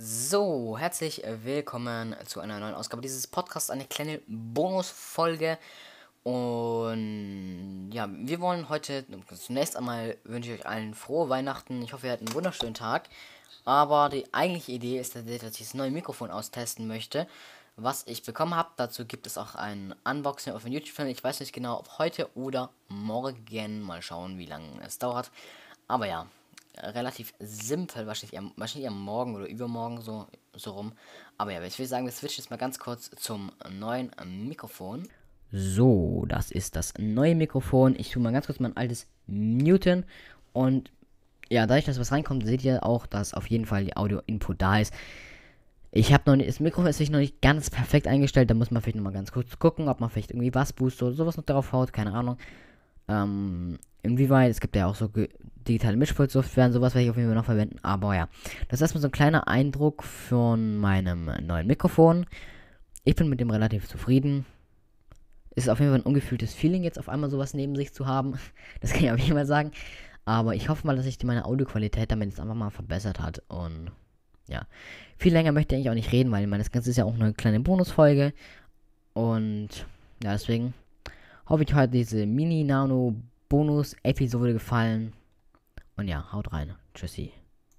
So, herzlich willkommen zu einer neuen Ausgabe dieses Podcasts, eine kleine Bonusfolge. Und ja, wir wollen heute zunächst einmal wünsche ich euch allen frohe Weihnachten. Ich hoffe, ihr hattet einen wunderschönen Tag. Aber die eigentliche Idee ist, dass ich das neue Mikrofon austesten möchte, was ich bekommen habe. Dazu gibt es auch ein Unboxing auf dem YouTube-Channel. Ich weiß nicht genau, ob heute oder morgen. Mal schauen, wie lange es dauert. Aber ja, relativ simpel, wahrscheinlich am, wahrscheinlich eher morgen oder übermorgen so, so rum. Aber ja, ich würde sagen, wir switchen jetzt mal ganz kurz zum neuen Mikrofon. So, das ist das neue Mikrofon. Ich tue mal ganz kurz mein altes Newton und ja, dadurch, dass was reinkommt, seht ihr auch, dass auf jeden Fall die Audio-Input da ist. Ich habe noch nicht, das Mikrofon ist sich noch nicht ganz perfekt eingestellt, da muss man vielleicht nochmal ganz kurz gucken, ob man vielleicht irgendwie was boostet oder sowas noch drauf haut, keine Ahnung. Ähm, inwieweit, es gibt ja auch so digitale Mischpult-Software und sowas werde ich auf jeden Fall noch verwenden. Aber ja, das ist erstmal so ein kleiner Eindruck von meinem neuen Mikrofon. Ich bin mit dem relativ zufrieden. Ist auf jeden Fall ein ungefühltes Feeling, jetzt auf einmal sowas neben sich zu haben. Das kann ich auf jeden Fall sagen. Aber ich hoffe mal, dass sich meine Audioqualität damit jetzt einfach mal verbessert hat. Und ja, viel länger möchte ich auch nicht reden, weil ich meine, das Ganze ist ja auch eine kleine Bonusfolge. Und ja, deswegen hoffe ich, heute diese Mini-Nano-Bonus-Episode gefallen. Und ja, haut rein. Tschüssi.